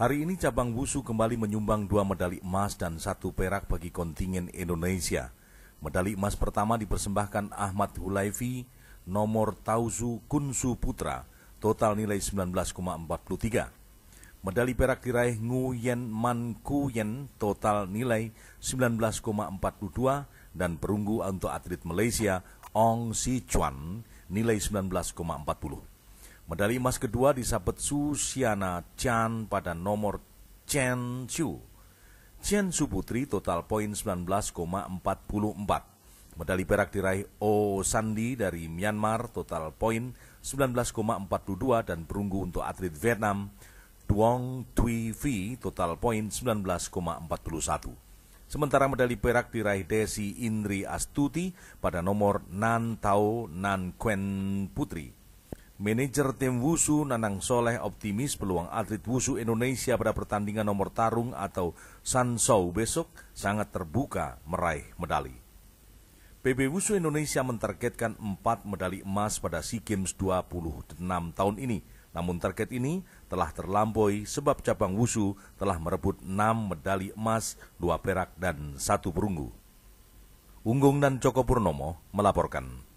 Hari ini cabang wusu kembali menyumbang dua medali emas dan satu perak bagi kontingen Indonesia. Medali emas pertama dipersembahkan Ahmad Hulaifi, nomor Tauzu Kunsu Putra, total nilai 19,43. Medali perak diraih Ngu Yen Man Ku Yen, total nilai 19,42 dan perunggu untuk atlet Malaysia Ong Si Chuan, nilai 19,40. Medali emas kedua disabet Susiana Chan pada nomor Chen Chu. Chen Su Putri total poin 19,44. Medali perak diraih O Sandi dari Myanmar total poin 19,42 dan perunggu untuk atlet Vietnam Duong Thuy Vi total poin 19,41. Sementara medali perak diraih Desi Indri Astuti pada nomor Nan Tao Nan Quen Putri. Manajer tim Wusu Nanang Soleh optimis peluang atlet Wusu Indonesia pada pertandingan nomor tarung atau Sansou besok sangat terbuka meraih medali. PB Wusu Indonesia mentargetkan 4 medali emas pada SEA Games 26 tahun ini. Namun target ini telah terlampaui sebab cabang Wusu telah merebut 6 medali emas, 2 perak dan 1 perunggu. Unggung dan Joko Purnomo melaporkan.